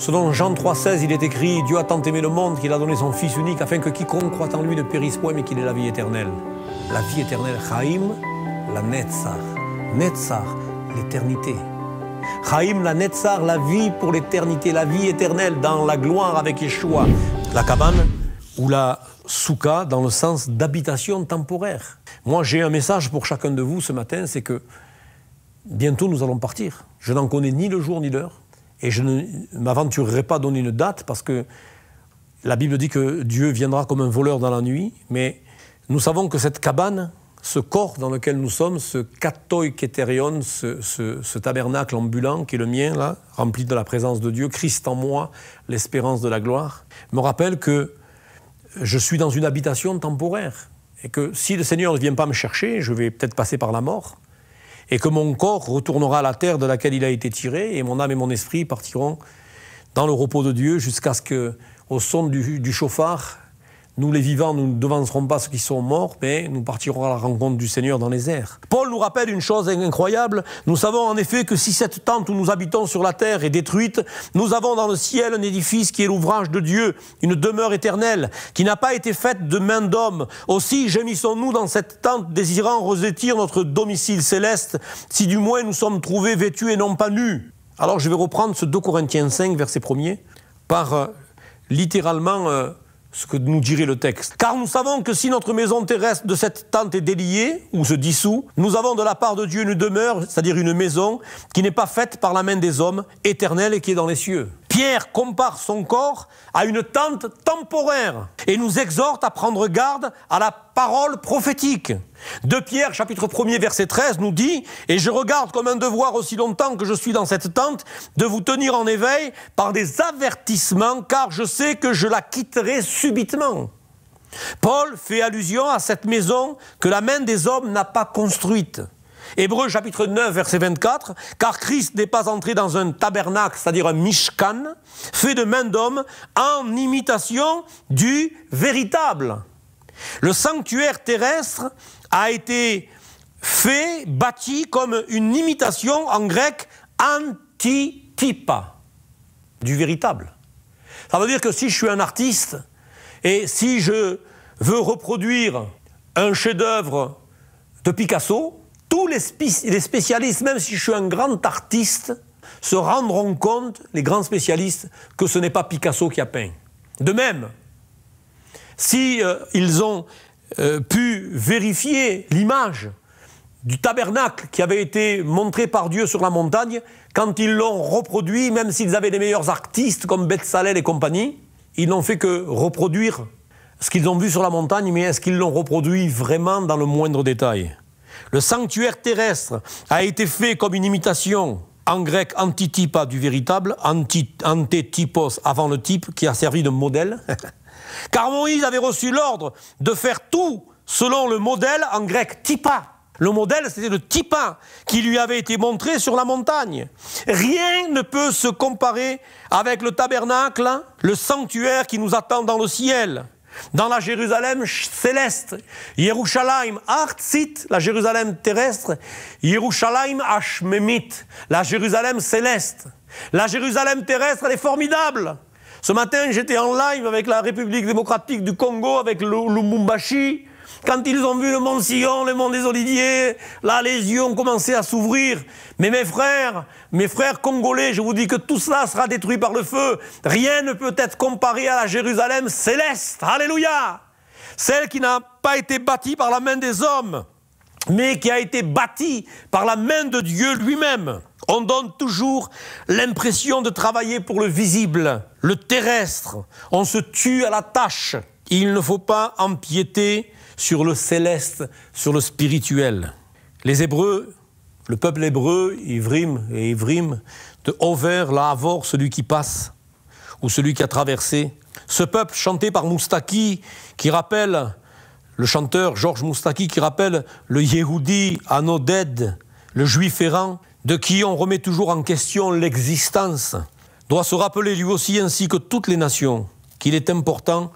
Selon Jean 3,16, il est écrit Dieu a tant aimé le monde qu'il a donné son Fils unique afin que quiconque croit en lui ne périsse point mais qu'il ait la vie éternelle. La vie éternelle, Chaim, la Netzar. Netzar, l'éternité. Chaim, la Netzar, la vie pour l'éternité, la vie éternelle dans la gloire avec Yeshua. La cabane ou la souka dans le sens d'habitation temporaire. Moi, j'ai un message pour chacun de vous ce matin c'est que bientôt nous allons partir. Je n'en connais ni le jour ni l'heure. Et je ne m'aventurerai pas à donner une date parce que la Bible dit que Dieu viendra comme un voleur dans la nuit, mais nous savons que cette cabane, ce corps dans lequel nous sommes, ce katoiketerion, ce, tabernacle ambulant qui est le mien, là, rempli de la présence de Dieu, Christ en moi, l'espérance de la gloire, me rappelle que je suis dans une habitation temporaire et que si le Seigneur ne vient pas me chercher, je vais peut-être passer par la mort, et que mon corps retournera à la terre de laquelle il a été tiré, et mon âme et mon esprit partiront dans le repos de Dieu jusqu'à ce que, au son du, du chauffard, nous, les vivants, nous ne devancerons pas ceux qui sont morts, mais nous partirons à la rencontre du Seigneur dans les airs. Paul nous rappelle une chose incroyable. Nous savons en effet que si cette tente où nous habitons sur la terre est détruite, nous avons dans le ciel un édifice qui est l'ouvrage de Dieu, une demeure éternelle, qui n'a pas été faite de main d'homme. Aussi gémissons-nous dans cette tente, désirant revêtir notre domicile céleste, si du moins nous sommes trouvés vêtus et non pas nus. Alors je vais reprendre ce 2 Corinthiens 5, verset 1er, par euh, littéralement... Euh, ce que nous dirait le texte. Car nous savons que si notre maison terrestre de cette tente est déliée ou se dissout, nous avons de la part de Dieu une demeure, c'est-à-dire une maison, qui n'est pas faite par la main des hommes, éternelle et qui est dans les cieux. Pierre compare son corps à une tente temporaire et nous exhorte à prendre garde à la parole prophétique. De Pierre, chapitre 1er, verset 13, nous dit Et je regarde comme un devoir aussi longtemps que je suis dans cette tente de vous tenir en éveil par des avertissements, car je sais que je la quitterai subitement. Paul fait allusion à cette maison que la main des hommes n'a pas construite. Hébreu chapitre 9, verset 24, car Christ n'est pas entré dans un tabernacle, c'est-à-dire un mishkan, fait de main d'homme, en imitation du véritable. Le sanctuaire terrestre a été fait, bâti comme une imitation en grec antitypa du véritable. Ça veut dire que si je suis un artiste et si je veux reproduire un chef-d'œuvre de Picasso, tous les, spécialistes, même si je suis un grand artiste, se rendront compte, les grands spécialistes, que ce n'est pas Picasso qui a peint. De même, si euh, ils ont euh, pu vérifier l'image du tabernacle qui avait été montré par Dieu sur la montagne, quand ils l'ont reproduit, même s'ils avaient les meilleurs artistes comme Betsalel et compagnie, ils n'ont fait que reproduire ce qu'ils ont vu sur la montagne, mais est-ce qu'ils l'ont reproduit vraiment dans le moindre détail le sanctuaire terrestre a été fait comme une imitation en grec antitypa du véritable, anti, avant le type, qui a servi de modèle. Car Moïse avait reçu l'ordre de faire tout selon le modèle en grec typa. Le modèle, c'était le typa qui lui avait été montré sur la montagne. Rien ne peut se comparer avec le tabernacle, le sanctuaire qui nous attend dans le ciel dans la Jérusalem céleste, Yerushalayim Artzit, la Jérusalem terrestre, Yerushalayim Ashmemit, la Jérusalem céleste. La Jérusalem terrestre, elle est formidable. Ce matin, j'étais en live avec la République démocratique du Congo, avec Lumumbashi, quand ils ont vu le mont Sion, le mont des Oliviers, là, les yeux ont commencé à s'ouvrir. Mais mes frères, mes frères congolais, je vous dis que tout cela sera détruit par le feu. Rien ne peut être comparé à la Jérusalem céleste. Alléluia Celle qui n'a pas été bâtie par la main des hommes, mais qui a été bâtie par la main de Dieu lui-même. On donne toujours l'impression de travailler pour le visible, le terrestre. On se tue à la tâche. Il ne faut pas empiéter sur le céleste, sur le spirituel. Les Hébreux, le peuple hébreu, Ivrim et Ivrim, de La Lahavor, celui qui passe, ou celui qui a traversé. Ce peuple chanté par Moustaki, qui rappelle, le chanteur Georges Moustaki, qui rappelle le nos Anoded, le juif errant, de qui on remet toujours en question l'existence, doit se rappeler lui aussi, ainsi que toutes les nations, qu'il est important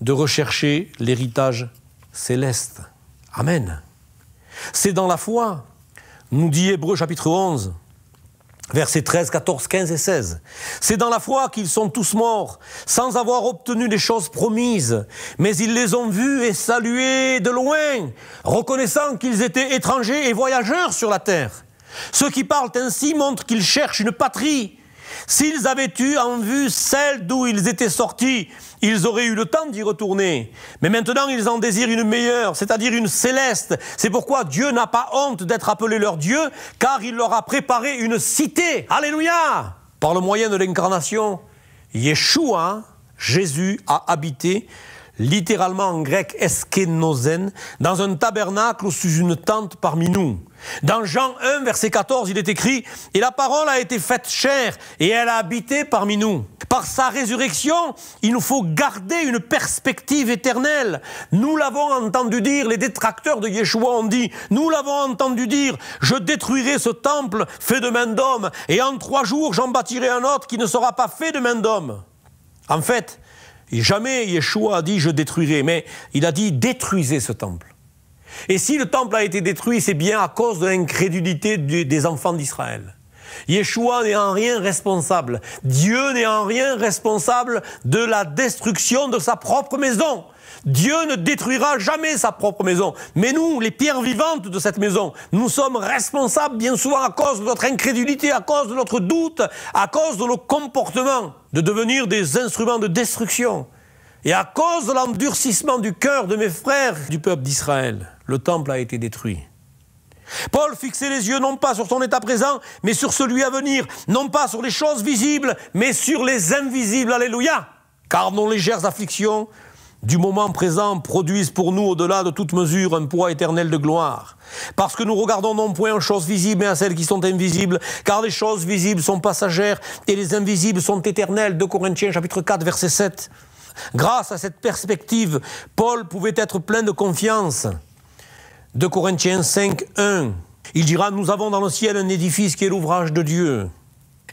de rechercher l'héritage céleste. Amen. C'est dans la foi, nous dit Hébreu chapitre 11, versets 13, 14, 15 et 16. C'est dans la foi qu'ils sont tous morts, sans avoir obtenu les choses promises, mais ils les ont vus et salués de loin, reconnaissant qu'ils étaient étrangers et voyageurs sur la terre. Ceux qui parlent ainsi montrent qu'ils cherchent une patrie, S'ils avaient eu en vue celle d'où ils étaient sortis, ils auraient eu le temps d'y retourner. Mais maintenant, ils en désirent une meilleure, c'est-à-dire une céleste. C'est pourquoi Dieu n'a pas honte d'être appelé leur Dieu, car il leur a préparé une cité. Alléluia Par le moyen de l'incarnation, Yeshua, Jésus, a habité littéralement en grec eskenozen, dans un tabernacle ou sous une tente parmi nous. Dans Jean 1, verset 14, il est écrit Et la parole a été faite chère, et elle a habité parmi nous. Par sa résurrection, il nous faut garder une perspective éternelle. Nous l'avons entendu dire, les détracteurs de Yeshua ont dit Nous l'avons entendu dire, je détruirai ce temple fait de main d'homme, et en trois jours, j'en bâtirai un autre qui ne sera pas fait de main d'homme. En fait, et jamais Yeshua a dit je détruirai, mais il a dit détruisez ce temple. Et si le temple a été détruit, c'est bien à cause de l'incrédulité des enfants d'Israël. Yeshua n'est en rien responsable. Dieu n'est en rien responsable de la destruction de sa propre maison. Dieu ne détruira jamais sa propre maison. Mais nous, les pierres vivantes de cette maison, nous sommes responsables bien souvent à cause de notre incrédulité, à cause de notre doute, à cause de nos comportements, de devenir des instruments de destruction. Et à cause de l'endurcissement du cœur de mes frères du peuple d'Israël, le temple a été détruit. Paul fixait les yeux non pas sur son état présent, mais sur celui à venir, non pas sur les choses visibles, mais sur les invisibles. Alléluia. Car nos légères afflictions du moment présent produisent pour nous, au-delà de toute mesure, un poids éternel de gloire. Parce que nous regardons non point aux choses visibles, mais à celles qui sont invisibles, car les choses visibles sont passagères et les invisibles sont éternelles. 2 Corinthiens chapitre 4 verset 7. Grâce à cette perspective, Paul pouvait être plein de confiance. 2 Corinthiens 5, 1. Il dira, nous avons dans le ciel un édifice qui est l'ouvrage de Dieu.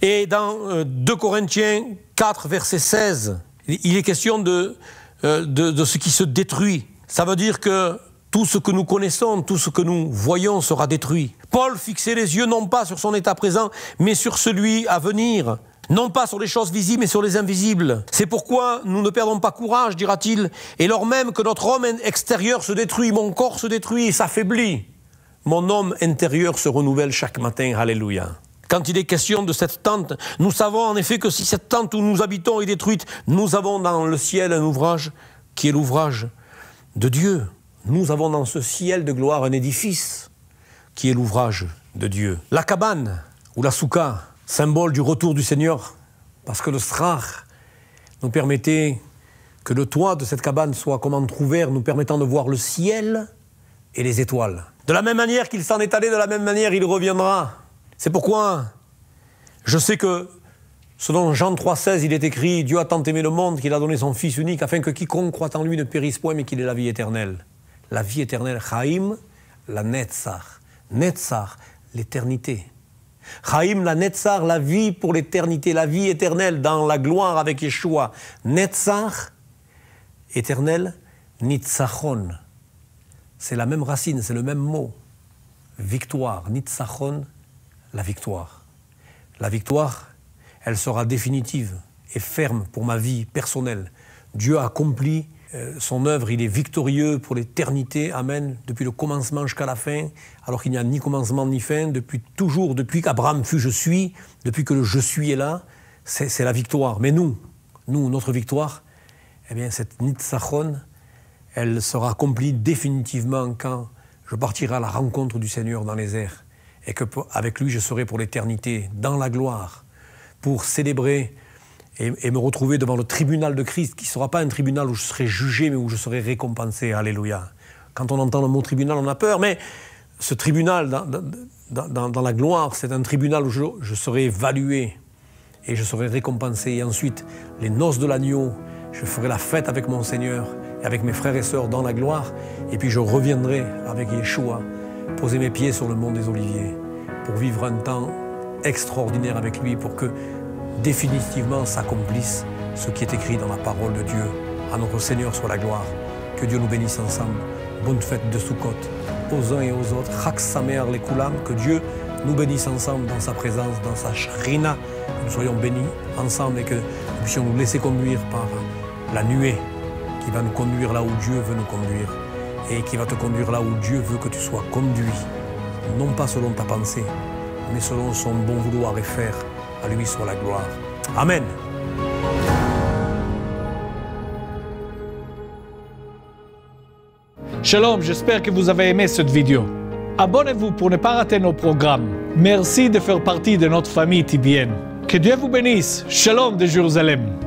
Et dans 2 euh, Corinthiens 4, verset 16, il est question de, euh, de, de, ce qui se détruit. Ça veut dire que tout ce que nous connaissons, tout ce que nous voyons sera détruit. Paul fixait les yeux non pas sur son état présent, mais sur celui à venir non pas sur les choses visibles, mais sur les invisibles. C'est pourquoi nous ne perdons pas courage, dira-t-il, et lors même que notre homme extérieur se détruit, mon corps se détruit, et s'affaiblit, mon homme intérieur se renouvelle chaque matin. Alléluia. Quand il est question de cette tente, nous savons en effet que si cette tente où nous habitons est détruite, nous avons dans le ciel un ouvrage qui est l'ouvrage de Dieu. Nous avons dans ce ciel de gloire un édifice qui est l'ouvrage de Dieu. La cabane ou la souka symbole du retour du Seigneur, parce que le strach nous permettait que le toit de cette cabane soit comme entrouvert, nous permettant de voir le ciel et les étoiles. De la même manière qu'il s'en est allé, de la même manière il reviendra. C'est pourquoi je sais que, selon Jean 3,16, il est écrit Dieu a tant aimé le monde qu'il a donné son Fils unique, afin que quiconque croit en lui ne périsse point, mais qu'il ait la vie éternelle. La vie éternelle, Chaim, la Netzach. Netzach, l'éternité. Chaim la Netzar, la vie pour l'éternité, la vie éternelle dans la gloire avec Yeshua. Netzar, éternel, Nitzachon. C'est la même racine, c'est le même mot. Victoire, Nitzachon, la victoire. La victoire, elle sera définitive et ferme pour ma vie personnelle. Dieu accompli, euh, son œuvre, il est victorieux pour l'éternité, Amen, depuis le commencement jusqu'à la fin, alors qu'il n'y a ni commencement ni fin, depuis toujours, depuis qu'Abraham fut je suis, depuis que le je suis est là, c'est la victoire. Mais nous, nous, notre victoire, eh bien, cette Nitzachon, elle sera accomplie définitivement quand je partirai à la rencontre du Seigneur dans les airs, et que avec lui je serai pour l'éternité, dans la gloire, pour célébrer et, me retrouver devant le tribunal de Christ, qui ne sera pas un tribunal où je serai jugé, mais où je serai récompensé. Alléluia. Quand on entend le mot tribunal, on a peur, mais ce tribunal dans, la gloire, c'est un tribunal où je, je, serai évalué et je serai récompensé. Et ensuite, les noces de l'agneau, je ferai la fête avec mon Seigneur et avec mes frères et sœurs dans la gloire. Et puis je reviendrai avec Yeshua, poser mes pieds sur le mont des Oliviers pour vivre un temps extraordinaire avec lui, pour que définitivement s'accomplisse ce qui est écrit dans la parole de Dieu. À notre Seigneur soit la gloire. Que Dieu nous bénisse ensemble. Bonne fête de Soukhot aux uns et aux autres. les Que Dieu nous bénisse ensemble dans sa présence, dans sa shrina. Que nous soyons bénis ensemble et que nous puissions nous laisser conduire par la nuée qui va nous conduire là où Dieu veut nous conduire et qui va te conduire là où Dieu veut que tu sois conduit. Non pas selon ta pensée, mais selon son bon vouloir et faire. À lui soit la gloire. Amen. Shalom, j'espère que vous avez aimé cette vidéo. Abonnez-vous pour ne pas rater nos programmes. Merci de faire partie de notre famille tibienne. Que Dieu vous bénisse. Shalom de Jérusalem.